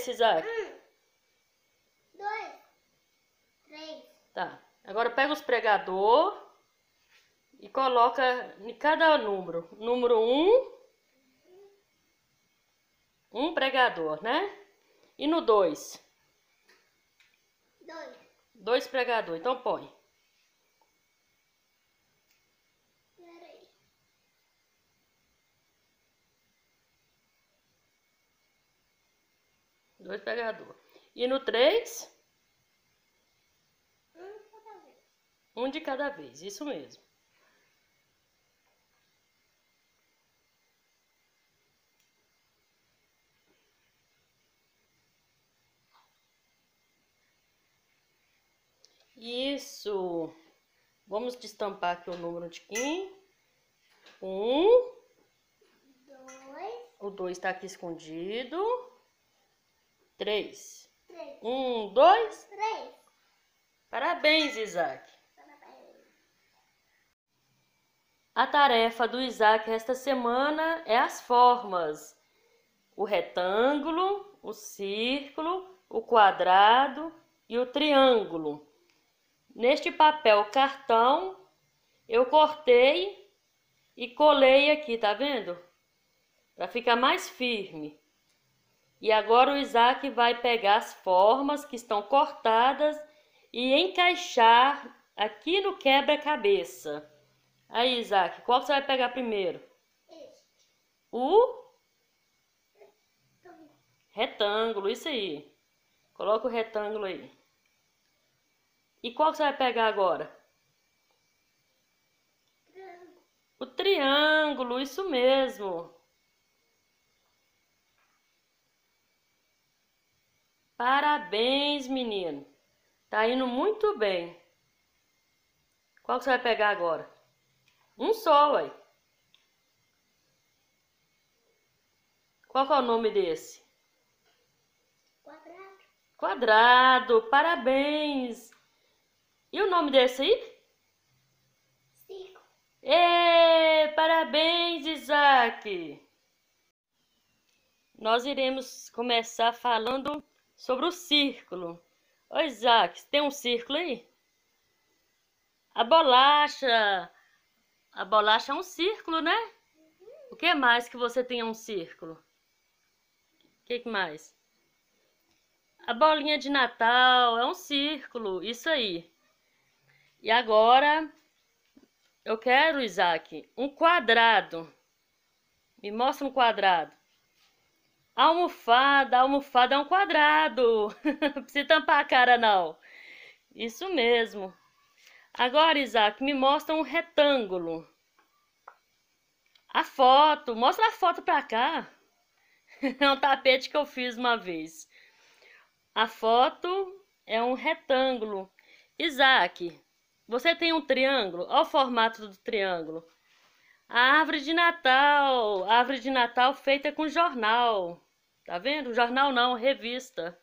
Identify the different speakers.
Speaker 1: precisar? Um, dois, três. Tá. Agora pega os pregador e coloca em cada número. Número um, um pregador, né? E no dois? Dois. Dois pregador. Então põe. Dois pegador. E no três? Um de cada vez. Um de cada vez, isso mesmo. Isso. Vamos destampar aqui o número de quem? Um. Dois. O dois está aqui escondido. Três. Três. Um, dois. Três. Parabéns, Isaac. Parabéns. A tarefa do Isaac esta semana é as formas: o retângulo, o círculo, o quadrado e o triângulo. Neste papel cartão, eu cortei e colei aqui, tá vendo? Para ficar mais firme. E agora o Isaac vai pegar as formas que estão cortadas e encaixar aqui no quebra-cabeça. Aí, Isaac, qual você vai pegar primeiro? Este. O? Retângulo. retângulo, isso aí. Coloca o retângulo aí. E qual você vai pegar agora? Triângulo. O triângulo, isso mesmo. Parabéns, menino. Tá indo muito bem. Qual que você vai pegar agora? Um só, aí. Qual que é o nome desse? Quadrado. Quadrado, parabéns. E o nome desse aí? Cinco. É, parabéns, Isaac. Nós iremos começar falando sobre o círculo. Ô Isaac, tem um círculo aí? A bolacha. A bolacha é um círculo, né? O que mais que você tem um círculo? O que mais? A bolinha de Natal é um círculo, isso aí. E agora eu quero, Isaac, um quadrado. Me mostra um quadrado. Almofada, almofada é um quadrado. não precisa tampar a cara, não. Isso mesmo. Agora, Isaac, me mostra um retângulo. A foto, mostra a foto pra cá. É um tapete que eu fiz uma vez. A foto é um retângulo. Isaac, você tem um triângulo? Olha o formato do triângulo. A árvore de Natal, a árvore de Natal feita com jornal. Tá vendo? Jornal não, revista.